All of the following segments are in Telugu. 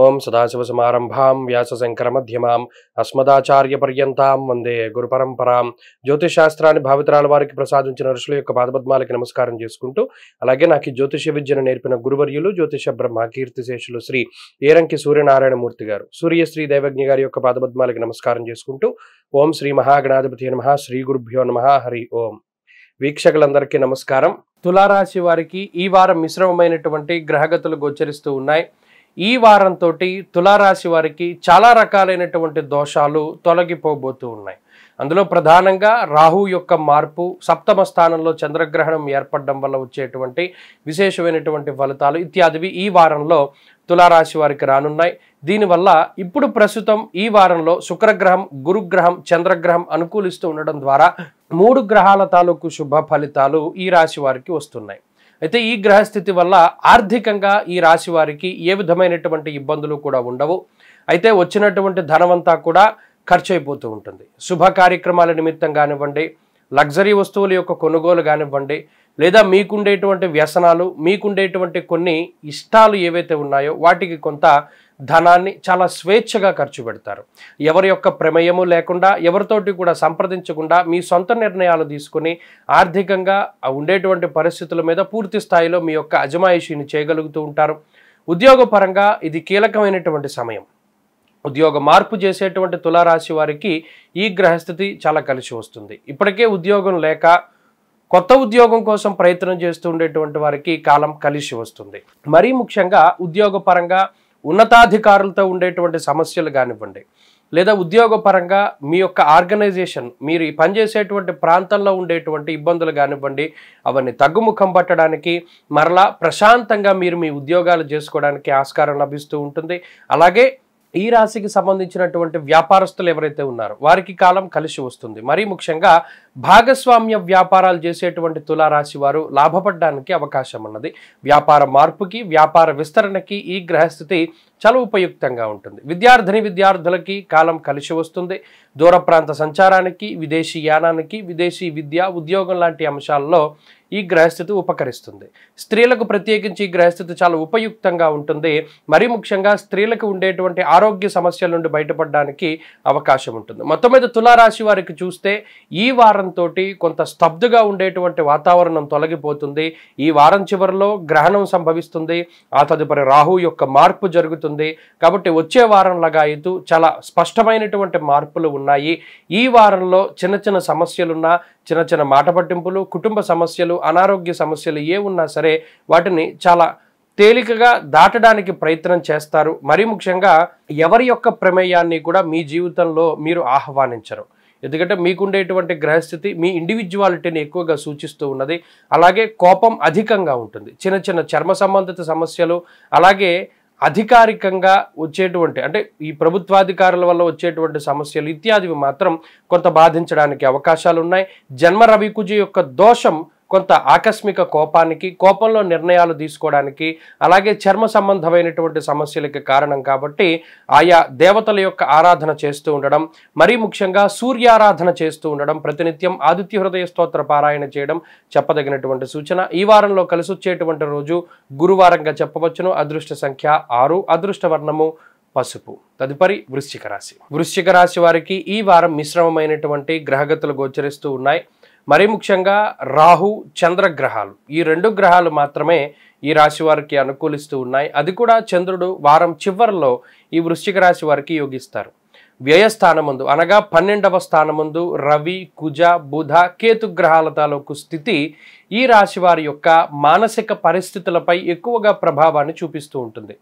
ఓం సదాశివసమారంభాం వ్యాసశంకరమధ్యమాం అస్మదాచార్యపర్యంతాం వందే గురుపరంపరాం జ్యోతిషాస్త్రాన్ని భావితరాల వారికి ప్రసాదించిన ఋషుల యొక్క పాదపద్మాలకి నమస్కారం చేసుకుంటూ అలాగే నాకు ఈ జ్యోతిష విద్యను నేర్పిన గురువర్యులు జ్యోతిష బ్రహ్మ కీర్తిశేషులు శ్రీ ఏరంకి సూర్యనారాయణమూర్తి గారు సూర్యశ్రీ దైవజ్ఞ గారి యొక్క పాదపద్మాలకి నమస్కారం చేసుకుంటూ ఓం శ్రీ మహాగణాధిపతి నమ శ్రీ గురుభ్యో నమ హరి ఓం వీక్షకులందరికీ నమస్కారం తులారాశి వారికి ఈ వారం మిశ్రమమైనటువంటి గ్రహగతులు గోచరిస్తూ ఉన్నాయి ఈ వారంతో తులారాశి వారికి చాలా రకాలైనటువంటి దోషాలు తొలగిపోబోతూ ఉన్నాయి అందులో ప్రధానంగా రాహు యొక్క మార్పు సప్తమ స్థానంలో చంద్రగ్రహణం ఏర్పడడం వల్ల వచ్చేటువంటి విశేషమైనటువంటి ఫలితాలు ఇత్యాదివి ఈ వారంలో తులారాశి వారికి రానున్నాయి దీనివల్ల ఇప్పుడు ప్రస్తుతం ఈ వారంలో శుక్రగ్రహం గురుగ్రహం చంద్రగ్రహం అనుకూలిస్తూ ఉండడం ద్వారా మూడు గ్రహాల తాలూకు శుభ ఫలితాలు ఈ రాశి వారికి వస్తున్నాయి అయితే ఈ గ్రహస్థితి వల్ల ఆర్థికంగా ఈ రాశి వారికి ఏ విధమైనటువంటి ఇబ్బందులు కూడా ఉండవు అయితే వచ్చినటువంటి ధనమంతా కూడా ఖర్చు అయిపోతూ ఉంటుంది శుభ కార్యక్రమాల నిమిత్తం కానివ్వండి లగ్జరీ వస్తువుల యొక్క కొనుగోలు కానివ్వండి లేదా మీకుండేటువంటి వ్యసనాలు మీకుండేటువంటి కొన్ని ఇష్టాలు ఏవైతే ఉన్నాయో వాటికి కొంత ధనాన్ని చాలా స్వేచ్ఛగా ఖర్చు పెడతారు ఎవరి యొక్క ప్రమేయము లేకుండా ఎవరితోటి కూడా సంప్రదించకుండా మీ సొంత నిర్ణయాలు తీసుకుని ఆర్థికంగా ఉండేటువంటి పరిస్థితుల మీద పూర్తి స్థాయిలో మీ యొక్క అజమాయిషీని చేయగలుగుతూ ఉంటారు ఉద్యోగపరంగా ఇది కీలకమైనటువంటి సమయం ఉద్యోగ మార్పు చేసేటువంటి తులారాశి వారికి ఈ గ్రహస్థితి చాలా కలిసి వస్తుంది ఇప్పటికే ఉద్యోగం లేక కొత్త ఉద్యోగం కోసం ప్రయత్నం చేస్తూ ఉండేటువంటి వారికి కాలం కలిసి వస్తుంది మరీ ముఖ్యంగా ఉద్యోగపరంగా ఉన్నతాధికారులతో ఉండేటువంటి సమస్యలు కానివ్వండి లేదా ఉద్యోగపరంగా మీ యొక్క ఆర్గనైజేషన్ మీరు పనిచేసేటువంటి ప్రాంతంలో ఉండేటువంటి ఇబ్బందులు కానివ్వండి అవన్నీ తగ్గుముఖం పట్టడానికి మరలా ప్రశాంతంగా మీరు మీ ఉద్యోగాలు చేసుకోవడానికి ఆస్కారం లభిస్తూ ఉంటుంది అలాగే ఈ రాశికి సంబంధించినటువంటి వ్యాపారస్తులు ఎవరైతే ఉన్నారో వారికి కాలం కలిసి వస్తుంది మరీ ముఖ్యంగా భాగస్వామ్య వ్యాపారాలు చేసేటువంటి తులారాశి వారు లాభపడడానికి అవకాశం ఉన్నది వ్యాపార మార్పుకి వ్యాపార విస్తరణకి ఈ గ్రహస్థితి చాలా ఉపయుక్తంగా ఉంటుంది విద్యార్థిని విద్యార్థులకి కాలం కలిసి వస్తుంది దూర ప్రాంత సంచారానికి విదేశీ యానానికి విదేశీ విద్య ఉద్యోగం లాంటి అంశాల్లో ఈ గ్రహస్థితి ఉపకరిస్తుంది స్త్రీలకు ప్రత్యేకించి ఈ గ్రహస్థితి చాలా ఉపయుక్తంగా ఉంటుంది మరి ముఖ్యంగా స్త్రీలకు ఉండేటువంటి ఆరోగ్య సమస్యల నుండి బయటపడడానికి అవకాశం ఉంటుంది మొత్తం మీద తులారాశి వారికి చూస్తే ఈ వారంతో కొంత స్తబ్దుగా ఉండేటువంటి వాతావరణం తొలగిపోతుంది ఈ వారం చివరిలో గ్రహణం సంభవిస్తుంది ఆ తదుపరి రాహు యొక్క మార్పు జరుగుతుంది కాబట్టి వచ్చే వారం లగాయతు చాలా స్పష్టమైనటువంటి మార్పులు ఉన్నాయి ఈ వారంలో చిన్న చిన్న సమస్యలున్నా చిన్న చిన్న మాట పట్టింపులు కుటుంబ సమస్యలు అనారోగ్య సమస్యలు ఏ ఉన్నా సరే వాటిని చాలా తేలికగా దాటడానికి ప్రయత్నం చేస్తారు మరీ ముఖ్యంగా ఎవరి యొక్క ప్రమేయాన్ని కూడా మీ జీవితంలో మీరు ఆహ్వానించరు ఎందుకంటే మీకుండేటువంటి గ్రహస్థితి మీ ఇండివిజువాలిటీని ఎక్కువగా సూచిస్తూ ఉన్నది అలాగే కోపం అధికంగా ఉంటుంది చిన్న చిన్న చర్మ సంబంధిత సమస్యలు అలాగే అధికారికంగా వచ్చేటువంటి అంటే ఈ ప్రభుత్వాధికారుల వల్ల వచ్చేటువంటి సమస్యలు ఇత్యాదివి మాత్రం కొంత బాధించడానికి అవకాశాలు ఉన్నాయి జన్మ రవికుజ యొక్క దోషం కొంత ఆకస్మిక కోపానికి కోపంలో నిర్ణయాలు తీసుకోవడానికి అలాగే చర్మ సంబంధమైనటువంటి సమస్యలకి కారణం కాబట్టి ఆయా దేవతల యొక్క ఆరాధన చేస్తూ ఉండడం మరీ ముఖ్యంగా సూర్యారాధన చేస్తూ ఉండడం ప్రతినిత్యం ఆదిత్య హృదయ స్తోత్ర పారాయణ చేయడం చెప్పదగినటువంటి సూచన ఈ వారంలో కలిసొచ్చేటువంటి రోజు గురువారంగా చెప్పవచ్చును అదృష్ట సంఖ్య ఆరు అదృష్ట వర్ణము పసుపు తదుపరి వృశ్చిక రాశి వృశ్చిక రాశి వారికి ఈ వారం మిశ్రమమైనటువంటి గ్రహగతులు గోచరిస్తూ ఉన్నాయి మరీ ముఖ్యంగా రాహు చంద్రగ్రహాలు ఈ రెండు గ్రహాలు మాత్రమే ఈ రాశి వారికి అనుకూలిస్తూ ఉన్నాయి అది కూడా చంద్రుడు వారం చివరిలో ఈ వృశ్చిక రాశి వారికి యోగిస్తారు వ్యయస్థానముందు అనగా పన్నెండవ స్థానముందు రవి కుజ బుధ కేతు గ్రహాల తాలూకు స్థితి ఈ రాశి వారి యొక్క మానసిక పరిస్థితులపై ఎక్కువగా ప్రభావాన్ని చూపిస్తూ ఉంటుంది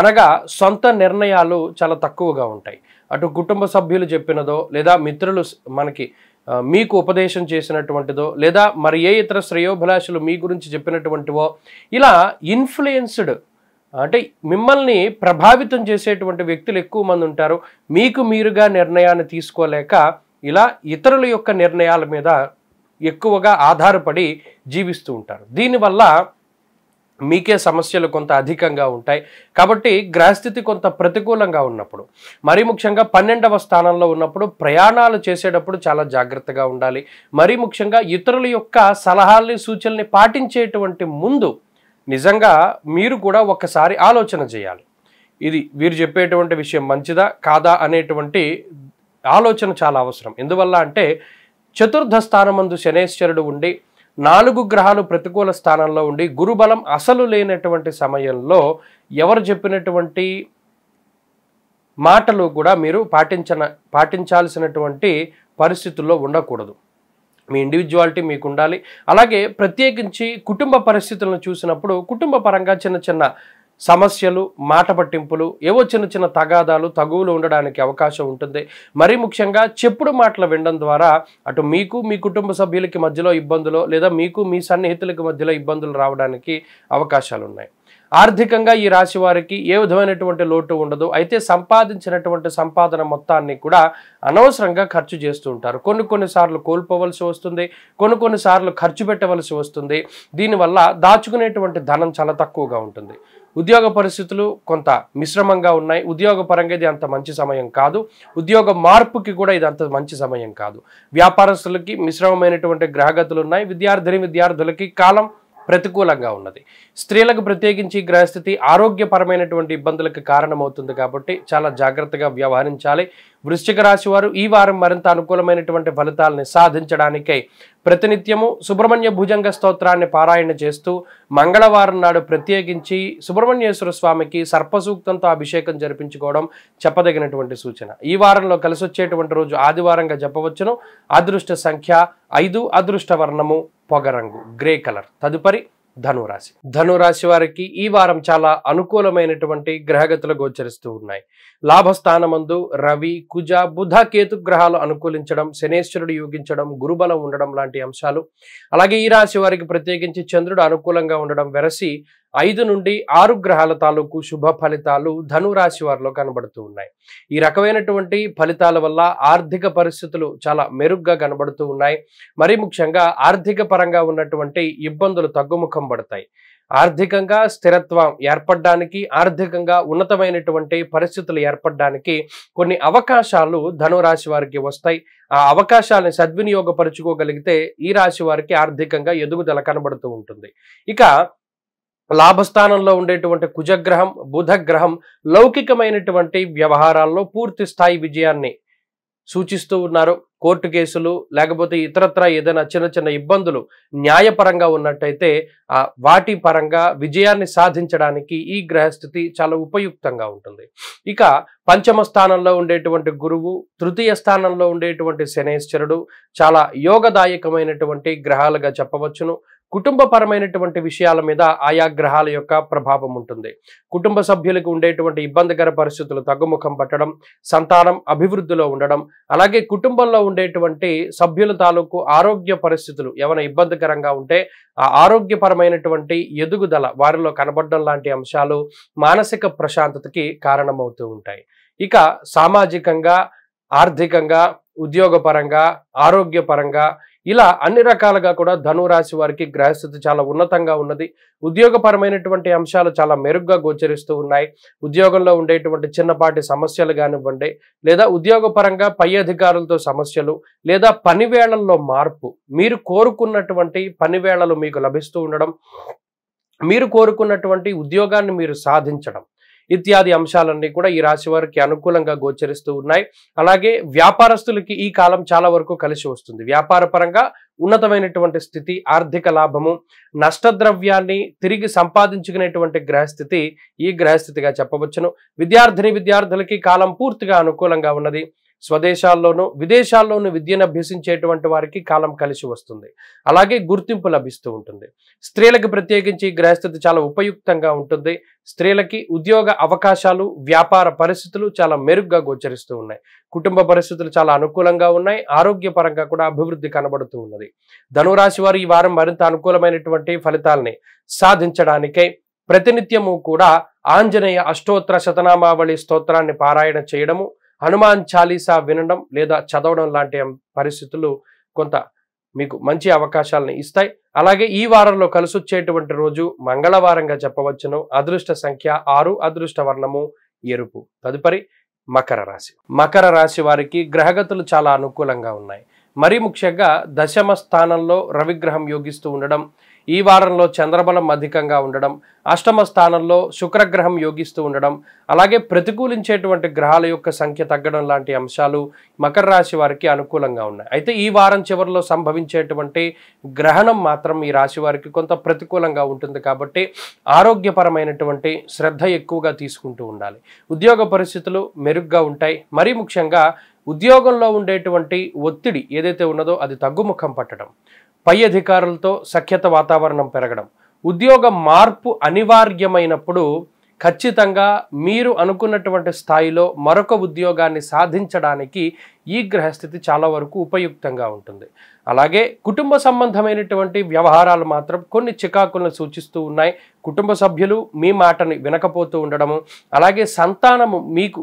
అనగా సొంత నిర్ణయాలు చాలా తక్కువగా ఉంటాయి అటు కుటుంబ సభ్యులు చెప్పినదో లేదా మిత్రులు మనకి మీకు ఉపదేశం చేసినటువంటిదో లేదా మరి ఏ ఇతర శ్రేయోభిలాషులు మీ గురించి చెప్పినటువంటివో ఇలా ఇన్ఫ్లుయెన్స్డ్ అంటే మిమ్మల్ని ప్రభావితం చేసేటువంటి వ్యక్తులు ఎక్కువ మంది ఉంటారు మీకు మీరుగా నిర్ణయాన్ని తీసుకోలేక ఇలా ఇతరుల యొక్క నిర్ణయాల మీద ఎక్కువగా ఆధారపడి జీవిస్తూ ఉంటారు దీనివల్ల మీకే సమస్యలు కొంత అధికంగా ఉంటాయి కాబట్టి గ్రహస్థితి కొంత ప్రతికూలంగా ఉన్నప్పుడు మరీ ముఖ్యంగా పన్నెండవ స్థానంలో ఉన్నప్పుడు ప్రయాణాలు చేసేటప్పుడు చాలా జాగ్రత్తగా ఉండాలి మరీ ముఖ్యంగా ఇతరుల యొక్క సలహాలని సూచనల్ని పాటించేటువంటి ముందు నిజంగా మీరు కూడా ఒకసారి ఆలోచన చేయాలి ఇది వీరు చెప్పేటువంటి విషయం మంచిదా కాదా అనేటువంటి ఆలోచన చాలా అవసరం ఎందువల్ల అంటే చతుర్థ స్థానమందు శనేశ్వరుడు ఉండి నాలుగు గ్రహాలు ప్రతికూల స్థానంలో ఉండి గురుబలం అసలు లేనటువంటి సమయంలో ఎవరు చెప్పినటువంటి మాటలు కూడా మీరు పాటించన పాటించాల్సినటువంటి పరిస్థితుల్లో ఉండకూడదు మీ ఇండివిజువాలిటీ మీకు ఉండాలి అలాగే ప్రత్యేకించి కుటుంబ పరిస్థితులను చూసినప్పుడు కుటుంబ పరంగా చిన్న చిన్న సమస్యలు మాట పట్టింపులు ఏవో చిన్న చిన్న తగాదాలు తగువులు ఉండడానికి అవకాశం ఉంటుంది మరీ ముఖ్యంగా చెప్పుడు మాటలు వినడం ద్వారా అటు మీకు మీ కుటుంబ సభ్యులకి మధ్యలో ఇబ్బందులు లేదా మీకు మీ సన్నిహితులకి మధ్యలో ఇబ్బందులు రావడానికి అవకాశాలు ఉన్నాయి ఆర్థికంగా ఈ రాశి వారికి ఏ విధమైనటువంటి లోటు ఉండదు అయితే సంపాదించినటువంటి సంపాదన మొత్తాన్ని కూడా అనవసరంగా ఖర్చు చేస్తూ ఉంటారు కొన్ని కొన్నిసార్లు కోల్పోవలసి వస్తుంది కొన్ని కొన్నిసార్లు ఖర్చు పెట్టవలసి వస్తుంది దీనివల్ల దాచుకునేటువంటి ధనం చాలా తక్కువగా ఉంటుంది ఉద్యోగ పరిస్థితులు కొంత మిశ్రమంగా ఉన్నాయి ఉద్యోగ పరంగా ఇది అంత మంచి సమయం కాదు ఉద్యోగ మార్పుకి కూడా ఇది అంత మంచి సమయం కాదు వ్యాపారస్తులకి మిశ్రమమైనటువంటి గ్రహగతులు ఉన్నాయి విద్యార్థిని విద్యార్థులకి కాలం ప్రతికూలంగా ఉన్నది స్త్రీలకు ప్రత్యేకించి గ్రహస్థితి ఆరోగ్యపరమైనటువంటి ఇబ్బందులకు కారణమవుతుంది కాబట్టి చాలా జాగ్రత్తగా వ్యవహరించాలి వృశ్చిక రాశి వారు ఈ వారం మరింత అనుకూలమైనటువంటి ఫలితాలని సాధించడానికై ప్రతినిత్యము సుబ్రహ్మణ్య భుజంగ స్తోత్రాన్ని పారాయణ చేస్తూ మంగళవారం నాడు ప్రత్యేకించి సుబ్రహ్మణ్యేశ్వర స్వామికి సర్పసూక్తంతో అభిషేకం జరిపించుకోవడం చెప్పదగినటువంటి సూచన ఈ వారంలో కలిసొచ్చేటువంటి రోజు ఆదివారంగా చెప్పవచ్చును అదృష్ట సంఖ్య ఐదు అదృష్ట వర్ణము పొగరంగు గ్రే కలర్ తదుపరి ధనురాశి ధనురాశి వారికి ఈ వారం చాలా అనుకూలమైనటువంటి గ్రహగతులు గోచరిస్తూ ఉన్నాయి లాభస్థానమందు రవి కుజ బుధ కేతు గ్రహాలు అనుకూలించడం శనేశ్వరుడు యోగించడం గురుబలం ఉండడం లాంటి అంశాలు అలాగే ఈ రాశి వారికి ప్రత్యేకించి చంద్రుడు అనుకూలంగా ఉండడం వెరసి ఐదు నుండి ఆరు గ్రహాల తాలూకు శుభ ఫలితాలు ధనురాశి వారిలో కనబడుతూ ఉన్నాయి ఈ రకమైనటువంటి ఫలితాల వల్ల ఆర్థిక పరిస్థితులు చాలా మెరుగ్గా కనబడుతూ ఉన్నాయి మరీ ముఖ్యంగా ఆర్థిక పరంగా ఉన్నటువంటి ఇబ్బందులు తగ్గుముఖం పడతాయి ఆర్థికంగా స్థిరత్వం ఏర్పడడానికి ఆర్థికంగా ఉన్నతమైనటువంటి పరిస్థితులు ఏర్పడడానికి కొన్ని అవకాశాలు ధనురాశి వారికి వస్తాయి ఆ అవకాశాలను సద్వినియోగపరుచుకోగలిగితే ఈ రాశి వారికి ఆర్థికంగా ఎదుగుదల కనబడుతూ ఉంటుంది ఇక లాభస్థానంలో ఉండేటువంటి కుజగ్రహం బుధగ్రహం లౌకికమైనటువంటి వ్యవహారాల్లో పూర్తి స్థాయి విజయాన్ని సూచిస్తూ ఉన్నారు కోర్టు కేసులు లేకపోతే ఇతరత్ర ఏదైనా చిన్న చిన్న ఇబ్బందులు న్యాయపరంగా ఉన్నట్టయితే వాటి పరంగా విజయాన్ని సాధించడానికి ఈ గ్రహస్థితి చాలా ఉపయుక్తంగా ఉంటుంది ఇక పంచమ స్థానంలో ఉండేటువంటి గురువు తృతీయ స్థానంలో ఉండేటువంటి శనేశ్వరుడు చాలా యోగదాయకమైనటువంటి గ్రహాలుగా చెప్పవచ్చును కుటుంబపరమైనటువంటి విషయాల మీద ఆయా గ్రహాల యొక్క ప్రభావం ఉంటుంది కుటుంబ సభ్యులకు ఉండేటువంటి ఇబ్బందికర పరిస్థితులు తగ్గుముఖం పట్టడం సంతానం అభివృద్ధిలో ఉండడం అలాగే కుటుంబంలో ఉండేటువంటి సభ్యుల తాలూకు ఆరోగ్య పరిస్థితులు ఏమైనా ఇబ్బందికరంగా ఉంటే ఆ ఆరోగ్యపరమైనటువంటి ఎదుగుదల వారిలో కనబడడం లాంటి అంశాలు మానసిక ప్రశాంతతకి కారణమవుతూ ఉంటాయి ఇక సామాజికంగా ఆర్థికంగా ఉద్యోగపరంగా ఆరోగ్యపరంగా ఇలా అన్ని రకాలుగా కూడా ధనురాశి వారికి గ్రహస్థితి చాలా ఉన్నతంగా ఉన్నది ఉద్యోగపరమైనటువంటి అంశాలు చాలా మెరుగ్గా గోచరిస్తూ ఉన్నాయి ఉద్యోగంలో ఉండేటువంటి చిన్నపాటి సమస్యలు కానివ్వండి లేదా ఉద్యోగపరంగా పై అధికారులతో సమస్యలు లేదా పనివేళల్లో మార్పు మీరు కోరుకున్నటువంటి పనివేళలు మీకు లభిస్తూ ఉండడం మీరు కోరుకున్నటువంటి ఉద్యోగాన్ని మీరు సాధించడం ఇత్యాది అంశాలన్నీ కూడా ఈ రాశి వారికి అనుకూలంగా గోచరిస్తూ ఉన్నాయి అలాగే వ్యాపారస్తులకి ఈ కాలం చాలా వరకు కలిసి వస్తుంది వ్యాపార పరంగా ఉన్నతమైనటువంటి స్థితి ఆర్థిక లాభము నష్టద్రవ్యాన్ని తిరిగి సంపాదించుకునేటువంటి గ్రహస్థితి ఈ గ్రహస్థితిగా చెప్పవచ్చును విద్యార్థిని విద్యార్థులకి కాలం పూర్తిగా అనుకూలంగా ఉన్నది స్వదేశాల్లోనూ విదేశాల్లోనూ విద్యను అభ్యసించేటువంటి వారికి కాలం కలిసి వస్తుంది అలాగే గుర్తింపు లభిస్తూ ఉంటుంది స్త్రీలకు ప్రత్యేకించి గ్రహస్థితి చాలా ఉపయుక్తంగా ఉంటుంది స్త్రీలకి ఉద్యోగ అవకాశాలు వ్యాపార పరిస్థితులు చాలా మెరుగ్గా గోచరిస్తూ ఉన్నాయి కుటుంబ పరిస్థితులు చాలా అనుకూలంగా ఉన్నాయి ఆరోగ్యపరంగా కూడా అభివృద్ధి కనబడుతూ ఉన్నది ధనురాశి వారు ఈ వారం మరింత అనుకూలమైనటువంటి ఫలితాలని సాధించడానికై ప్రతినిత్యము కూడా ఆంజనేయ అష్టోత్తర శతనామావళి స్తోత్రాన్ని పారాయణ చేయడము హనుమాన్ చాలీసా వినడం లేదా చదవడం లాంటి పరిస్థితులు కొంత మీకు మంచి అవకాశాలను ఇస్తాయి అలాగే ఈ వారంలో కలిసొచ్చేటువంటి రోజు మంగళవారంగా చెప్పవచ్చును అదృష్ట సంఖ్య ఆరు అదృష్ట వర్ణము ఎరుపు తదుపరి మకర రాశి మకర రాశి వారికి గ్రహగతులు చాలా అనుకూలంగా ఉన్నాయి మరీ ముఖ్యంగా దశమ స్థానంలో రవిగ్రహం యోగిస్తూ ఉండడం ఈ వారంలో చంద్రబలం అధికంగా ఉండడం అష్టమ స్థానంలో శుక్రగ్రహం యోగిస్తూ ఉండడం అలాగే ప్రతికూలించేటువంటి గ్రహాల యొక్క సంఖ్య తగ్గడం లాంటి అంశాలు మకర రాశి వారికి అనుకూలంగా ఉన్నాయి అయితే ఈ వారం చివరిలో సంభవించేటువంటి గ్రహణం మాత్రం ఈ రాశి వారికి కొంత ప్రతికూలంగా ఉంటుంది కాబట్టి ఆరోగ్యపరమైనటువంటి శ్రద్ధ ఎక్కువగా తీసుకుంటూ ఉండాలి ఉద్యోగ పరిస్థితులు మెరుగ్గా ఉంటాయి మరీ ముఖ్యంగా ఉద్యోగంలో ఉండేటువంటి ఒత్తిడి ఏదైతే ఉన్నదో అది తగ్గుముఖం పట్టడం పై అధికారులతో సఖ్యత వాతావరణం పెరగడం ఉద్యోగ మార్పు అనివార్యమైనప్పుడు ఖచ్చితంగా మీరు అనుకున్నటువంటి స్థాయిలో మరొక ఉద్యోగాన్ని సాధించడానికి ఈ గ్రహస్థితి చాలా వరకు ఉపయుక్తంగా ఉంటుంది అలాగే కుటుంబ సంబంధమైనటువంటి వ్యవహారాలు మాత్రం కొన్ని చికాకులను సూచిస్తూ ఉన్నాయి కుటుంబ సభ్యులు మీ మాటని వినకపోతూ ఉండడము అలాగే సంతానము మీకు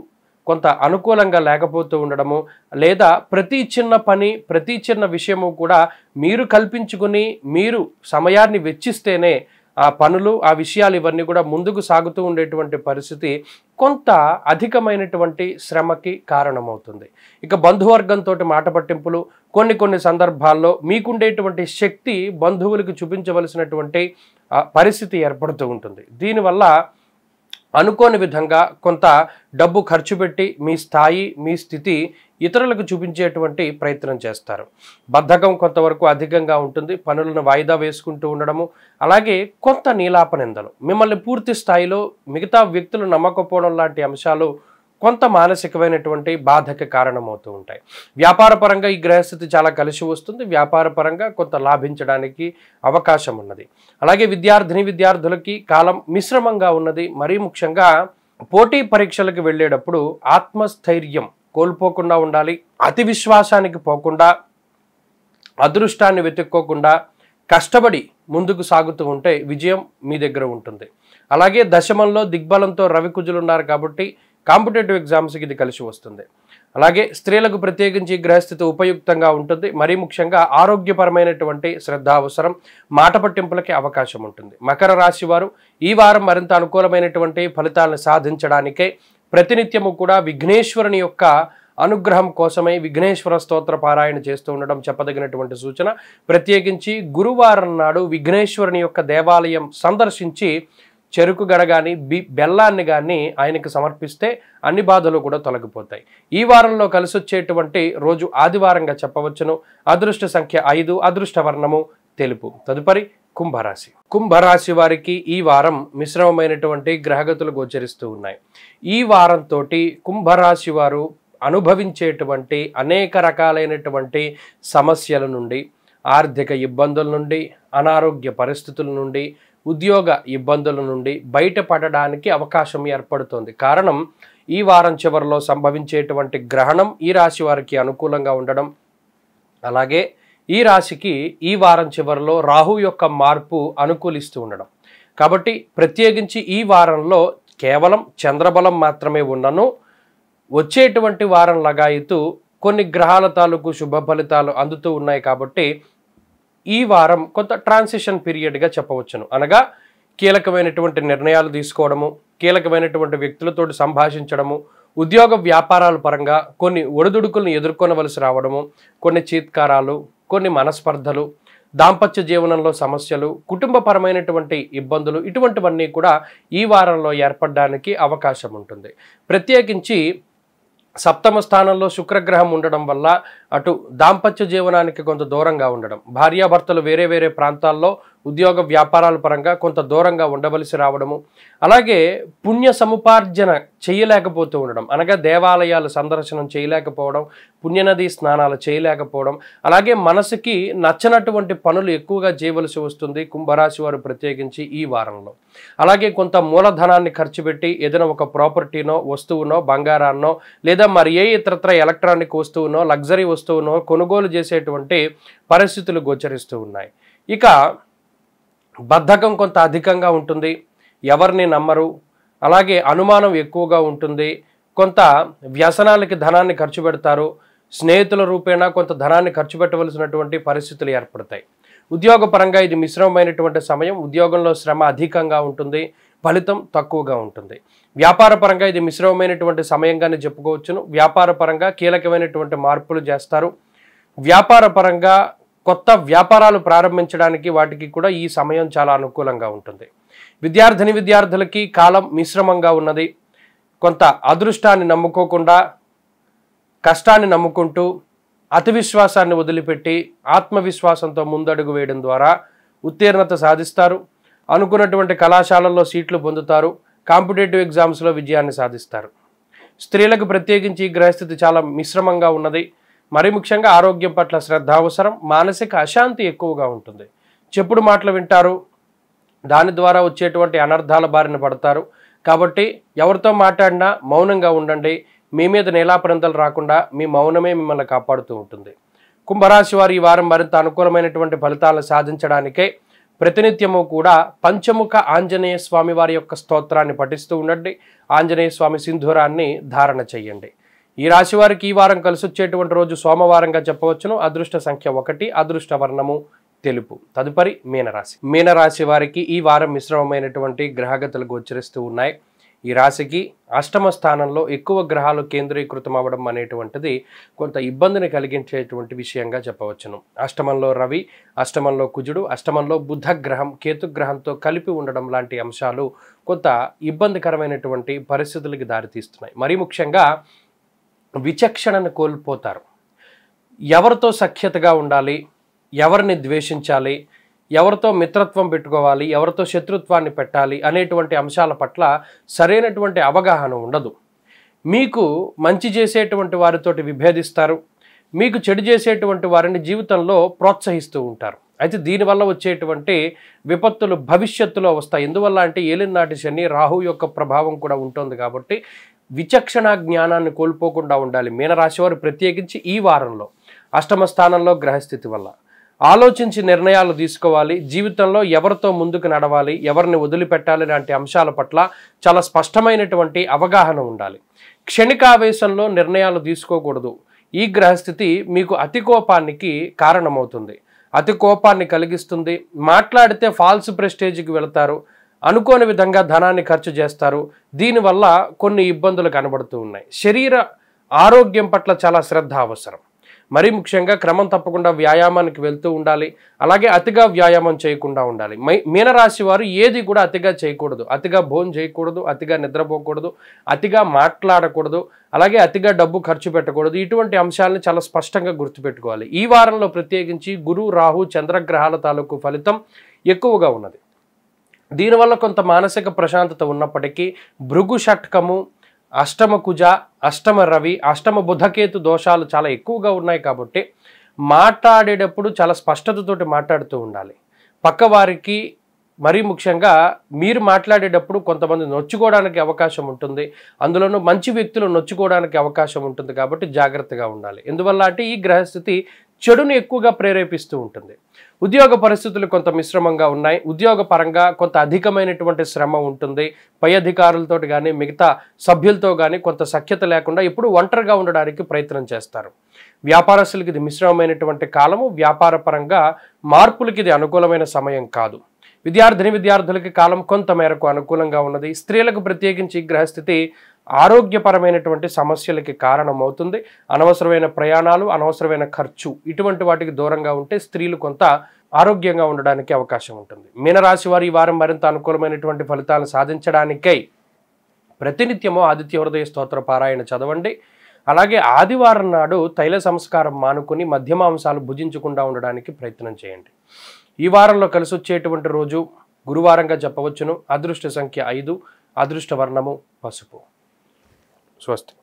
కొంత అనుకూలంగా లేకపోతూ ఉండడము లేదా ప్రతి చిన్న పని ప్రతి చిన్న విషయము కూడా మీరు కల్పించుకుని మీరు సమయాన్ని వెచ్చిస్తేనే ఆ పనులు ఆ విషయాలు ఇవన్నీ కూడా ముందుకు సాగుతూ ఉండేటువంటి పరిస్థితి కొంత అధికమైనటువంటి శ్రమకి కారణమవుతుంది ఇక బంధువర్గంతో మాట పట్టింపులు కొన్ని కొన్ని సందర్భాల్లో మీకుండేటువంటి శక్తి బంధువులకు చూపించవలసినటువంటి పరిస్థితి ఏర్పడుతూ ఉంటుంది దీనివల్ల అనుకోని విధంగా కొంత డబ్బు ఖర్చు పెట్టి మీ స్థాయి మీ స్థితి ఇతరులకు చూపించేటువంటి ప్రయత్నం చేస్తారు బద్ధకం కొంతవరకు అధికంగా ఉంటుంది పనులను వాయిదా వేసుకుంటూ ఉండడము అలాగే కొంత నీలాపనిందలు మిమ్మల్ని పూర్తి స్థాయిలో మిగతా వ్యక్తులు నమ్మకపోవడం లాంటి అంశాలు కొంత మానసికమైనటువంటి బాధకి కారణమవుతూ ఉంటాయి వ్యాపార పరంగా ఈ గ్రహస్థితి చాలా కలిసి వస్తుంది వ్యాపార పరంగా కొంత లాభించడానికి అవకాశం ఉన్నది అలాగే విద్యార్థిని విద్యార్థులకి కాలం మిశ్రమంగా ఉన్నది మరీ ముఖ్యంగా పోటీ పరీక్షలకు వెళ్ళేటప్పుడు ఆత్మస్థైర్యం కోల్పోకుండా ఉండాలి అతి విశ్వాసానికి పోకుండా అదృష్టాన్ని వెతుక్కోకుండా కష్టపడి ముందుకు సాగుతూ ఉంటే విజయం మీ దగ్గర ఉంటుంది అలాగే దశమంలో దిగ్బలంతో ఉన్నారు కాబట్టి కాంపిటేటివ్ ఎగ్జామ్స్కి ఇది కలిసి వస్తుంది అలాగే స్త్రీలకు ప్రత్యేకించి గ్రహస్థితి ఉపయుక్తంగా ఉంటుంది మరీ ముఖ్యంగా ఆరోగ్యపరమైనటువంటి శ్రద్ధ అవసరం మాట పట్టింపులకి అవకాశం ఉంటుంది మకర రాశి వారు ఈ వారం మరింత అనుకూలమైనటువంటి ఫలితాలను సాధించడానికే ప్రతినిత్యము కూడా విఘ్నేశ్వరుని యొక్క అనుగ్రహం కోసమై విఘ్నేశ్వర స్తోత్ర పారాయణ చేస్తూ ఉండడం చెప్పదగినటువంటి సూచన ప్రత్యేకించి గురువారం నాడు విఘ్నేశ్వరుని యొక్క దేవాలయం సందర్శించి చెరుకు గడ కానీ బి బెల్లాన్ని కానీ ఆయనకు సమర్పిస్తే అన్ని బాధలు కూడా తొలగిపోతాయి ఈ వారంలో కలిసొచ్చేటువంటి రోజు ఆదివారంగా చెప్పవచ్చును అదృష్ట సంఖ్య ఐదు అదృష్ట వర్ణము తెలుపు తదుపరి కుంభరాశి కుంభరాశి వారికి ఈ వారం మిశ్రమమైనటువంటి గ్రహగతులు గోచరిస్తూ ఉన్నాయి ఈ వారంతో కుంభరాశి వారు అనుభవించేటువంటి అనేక రకాలైనటువంటి సమస్యల నుండి ఆర్థిక ఇబ్బందుల నుండి అనారోగ్య పరిస్థితుల నుండి ఉద్యోగ ఇబ్బందుల నుండి బయటపడడానికి అవకాశం ఏర్పడుతుంది కారణం ఈ వారం చివరిలో సంభవించేటువంటి గ్రహణం ఈ రాశి వారికి అనుకూలంగా ఉండడం అలాగే ఈ రాశికి ఈ వారం చివరిలో రాహు యొక్క మార్పు అనుకూలిస్తూ ఉండడం కాబట్టి ప్రత్యేకించి ఈ వారంలో కేవలం చంద్రబలం మాత్రమే ఉన్నను వచ్చేటువంటి వారం లగాయితూ కొన్ని గ్రహాల తాలూకు శుభ ఫలితాలు అందుతూ ఉన్నాయి కాబట్టి ఈ వారం కొంత ట్రాన్సిషన్ పీరియడ్గా చెప్పవచ్చును అనగా కీలకమైనటువంటి నిర్ణయాలు తీసుకోవడము కీలకమైనటువంటి వ్యక్తులతో సంభాషించడము ఉద్యోగ వ్యాపారాల పరంగా కొన్ని ఒడిదుడుకులను ఎదుర్కొనవలసి రావడము కొన్ని చీత్కారాలు కొన్ని మనస్పర్ధలు దాంపత్య జీవనంలో సమస్యలు కుటుంబపరమైనటువంటి ఇబ్బందులు ఇటువంటివన్నీ కూడా ఈ వారంలో ఏర్పడడానికి అవకాశం ఉంటుంది ప్రత్యేకించి సప్తమ స్థానంలో శుక్రగ్రహం ఉండడం వల్ల అటు దాంపత్య జీవనానికి కొంత దూరంగా ఉండడం భార్యాభర్తలు వేరే వేరే ప్రాంతాల్లో ఉద్యోగ వ్యాపారాల పరంగా కొంత దూరంగా ఉండవలసి రావడము అలాగే పుణ్య సముపార్జన చేయలేకపోతూ ఉండడం అనగా దేవాలయాలు సందర్శనం చేయలేకపోవడం పుణ్యనది స్నానాలు చేయలేకపోవడం అలాగే మనసుకి నచ్చనటువంటి పనులు ఎక్కువగా చేయవలసి వస్తుంది కుంభరాశి వారు ప్రత్యేకించి ఈ వారంలో అలాగే కొంత మూలధనాన్ని ఖర్చు పెట్టి ఏదైనా ఒక ప్రాపర్టీనో వస్తువునో బంగారాన్నో లేదా మరి ఏ ఇతరత్ర ఎలక్ట్రానిక్ వస్తువునో లగ్జరీ వస్తువునో కొనుగోలు చేసేటువంటి పరిస్థితులు గోచరిస్తూ ఉన్నాయి ఇక బద్ధకం కొంత అధికంగా ఉంటుంది ఎవరిని నమ్మరు అలాగే అనుమానం ఎక్కువగా ఉంటుంది కొంత వ్యసనాలకి ధనాన్ని ఖర్చు పెడతారు స్నేహితుల రూపేణా కొంత ధనాన్ని ఖర్చు పెట్టవలసినటువంటి పరిస్థితులు ఏర్పడతాయి ఉద్యోగపరంగా ఇది మిశ్రమమైనటువంటి సమయం ఉద్యోగంలో శ్రమ అధికంగా ఉంటుంది ఫలితం తక్కువగా ఉంటుంది వ్యాపారపరంగా ఇది మిశ్రమమైనటువంటి సమయంగానే చెప్పుకోవచ్చును వ్యాపారపరంగా కీలకమైనటువంటి మార్పులు చేస్తారు వ్యాపారపరంగా కొత్త వ్యాపారాలు ప్రారంభించడానికి వాటికి కూడా ఈ సమయం చాలా అనుకూలంగా ఉంటుంది విద్యార్థిని విద్యార్థులకి కాలం మిశ్రమంగా ఉన్నది కొంత అదృష్టాన్ని నమ్ముకోకుండా కష్టాన్ని నమ్ముకుంటూ అతి విశ్వాసాన్ని వదిలిపెట్టి ఆత్మవిశ్వాసంతో ముందడుగు వేయడం ద్వారా ఉత్తీర్ణత సాధిస్తారు అనుకున్నటువంటి కళాశాలల్లో సీట్లు పొందుతారు కాంపిటేటివ్ ఎగ్జామ్స్లో విజయాన్ని సాధిస్తారు స్త్రీలకు ప్రత్యేకించి గ్రహస్థితి చాలా మిశ్రమంగా ఉన్నది మరి ముఖ్యంగా ఆరోగ్యం పట్ల శ్రద్ధ అవసరం మానసిక అశాంతి ఎక్కువగా ఉంటుంది చెప్పుడు మాటలు వింటారు దాని ద్వారా వచ్చేటువంటి అనర్థాల బారిన పడతారు కాబట్టి ఎవరితో మాట్లాడినా మౌనంగా ఉండండి మీ మీద నేలాపరంతలు రాకుండా మీ మౌనమే మిమ్మల్ని కాపాడుతూ ఉంటుంది కుంభరాశి వారు ఈ వారం మరింత అనుకూలమైనటువంటి ఫలితాలను సాధించడానికే ప్రతినిత్యము కూడా పంచముఖ ఆంజనేయ స్వామి వారి యొక్క స్తోత్రాన్ని పఠిస్తూ ఉండండి ఆంజనేయ స్వామి సింధూరాన్ని ధారణ చేయండి ఈ రాశి వారికి ఈ వారం కలిసి వచ్చేటువంటి రోజు సోమవారంగా చెప్పవచ్చును అదృష్ట సంఖ్య ఒకటి అదృష్ట వర్ణము తెలుపు తదుపరి మీనరాశి మీనరాశి వారికి ఈ వారం మిశ్రమమైనటువంటి గ్రహగతులు గోచరిస్తూ ఉన్నాయి ఈ రాశికి అష్టమ స్థానంలో ఎక్కువ గ్రహాలు కేంద్రీకృతం అవ్వడం అనేటువంటిది కొంత ఇబ్బందిని కలిగించేటువంటి విషయంగా చెప్పవచ్చును అష్టమంలో రవి అష్టమంలో కుజుడు అష్టమంలో బుధ గ్రహం కేతుగ్రహంతో కలిపి ఉండడం లాంటి అంశాలు కొంత ఇబ్బందికరమైనటువంటి పరిస్థితులకి దారితీస్తున్నాయి మరీ ముఖ్యంగా విచక్షణను కోల్పోతారు ఎవరితో సఖ్యతగా ఉండాలి ఎవరిని ద్వేషించాలి ఎవరితో మిత్రత్వం పెట్టుకోవాలి ఎవరితో శత్రుత్వాన్ని పెట్టాలి అనేటువంటి అంశాల పట్ల సరైనటువంటి అవగాహన ఉండదు మీకు మంచి చేసేటువంటి వారితోటి విభేదిస్తారు మీకు చెడు చేసేటువంటి వారిని జీవితంలో ప్రోత్సహిస్తూ ఉంటారు అయితే దీనివల్ల వచ్చేటువంటి విపత్తులు భవిష్యత్తులో వస్తాయి ఎందువల్ల అంటే ఏలినాటి శని రాహు యొక్క ప్రభావం కూడా ఉంటుంది కాబట్టి విచక్షణ జ్ఞానాన్ని కోల్పోకుండా ఉండాలి మీనరాశి వారు ప్రత్యేకించి ఈ వారంలో అష్టమ స్థానంలో గ్రహస్థితి వల్ల ఆలోచించి నిర్ణయాలు తీసుకోవాలి జీవితంలో ఎవరితో ముందుకు నడవాలి ఎవరిని వదిలిపెట్టాలి లాంటి అంశాల పట్ల చాలా స్పష్టమైనటువంటి అవగాహన ఉండాలి క్షణికావేశంలో నిర్ణయాలు తీసుకోకూడదు ఈ గ్రహస్థితి మీకు అతి కోపానికి కారణమవుతుంది అతి కోపాన్ని కలిగిస్తుంది మాట్లాడితే ఫాల్స్ ప్రెస్టేజ్కి వెళతారు అనుకోని విధంగా ధనాన్ని ఖర్చు చేస్తారు దీనివల్ల కొన్ని ఇబ్బందులు కనబడుతూ ఉన్నాయి శరీర ఆరోగ్యం పట్ల చాలా శ్రద్ధ అవసరం మరీ ముఖ్యంగా క్రమం తప్పకుండా వ్యాయామానికి వెళ్తూ ఉండాలి అలాగే అతిగా వ్యాయామం చేయకుండా ఉండాలి మై మీనరాశి వారు ఏది కూడా అతిగా చేయకూడదు అతిగా భోజనం చేయకూడదు అతిగా నిద్రపోకూడదు అతిగా మాట్లాడకూడదు అలాగే అతిగా డబ్బు ఖర్చు పెట్టకూడదు ఇటువంటి అంశాలను చాలా స్పష్టంగా గుర్తుపెట్టుకోవాలి ఈ వారంలో ప్రత్యేకించి గురు రాహు చంద్రగ్రహాల తాలూకు ఫలితం ఎక్కువగా ఉన్నది దీనివల్ల కొంత మానసిక ప్రశాంతత ఉన్నప్పటికీ భృగు షట్కము అష్టమ కుజ అష్టమ రవి అష్టమ బుధకేతు దోషాలు చాలా ఎక్కువగా ఉన్నాయి కాబట్టి మాట్లాడేటప్పుడు చాలా స్పష్టతతోటి మాట్లాడుతూ ఉండాలి పక్కవారికి మరీ ముఖ్యంగా మీరు మాట్లాడేటప్పుడు కొంతమంది నొచ్చుకోవడానికి అవకాశం ఉంటుంది అందులోనూ మంచి వ్యక్తులు నొచ్చుకోవడానికి అవకాశం ఉంటుంది కాబట్టి జాగ్రత్తగా ఉండాలి ఎందువల్ల అంటే ఈ గ్రహస్థితి చెడును ఎక్కువగా ప్రేరేపిస్తూ ఉంటుంది ఉద్యోగ పరిస్థితులు కొంత మిశ్రమంగా ఉన్నాయి ఉద్యోగ పరంగా కొంత అధికమైనటువంటి శ్రమ ఉంటుంది పై అధికారులతో కానీ మిగతా సభ్యులతో కానీ కొంత సఖ్యత లేకుండా ఎప్పుడు ఒంటరిగా ఉండడానికి ప్రయత్నం చేస్తారు వ్యాపారస్తులకి ఇది మిశ్రమమైనటువంటి కాలము వ్యాపార పరంగా మార్పులకి ఇది అనుకూలమైన సమయం కాదు విద్యార్థిని విద్యార్థులకి కాలం కొంత మేరకు అనుకూలంగా ఉన్నది స్త్రీలకు ప్రత్యేకించి గ్రహస్థితి ఆరోగ్యపరమైనటువంటి సమస్యలకి కారణమవుతుంది అనవసరమైన ప్రయాణాలు అనవసరమైన ఖర్చు ఇటువంటి వాటికి దూరంగా ఉంటే స్త్రీలు కొంత ఆరోగ్యంగా ఉండడానికి అవకాశం ఉంటుంది మీనరాశి వారు ఈ వారం మరింత అనుకూలమైనటువంటి ఫలితాలను సాధించడానికై ప్రతినిత్యము ఆదిత్య హృదయ స్తోత్ర పారాయణ చదవండి అలాగే ఆదివారం నాడు తైల సంస్కారం మానుకుని మధ్యమాంసాలు భుజించకుండా ఉండడానికి ప్రయత్నం చేయండి ఈ వారంలో కలిసి వచ్చేటువంటి రోజు గురువారంగా చెప్పవచ్చును అదృష్ట సంఖ్య ఐదు అదృష్ట వర్ణము పసుపు स्वस्त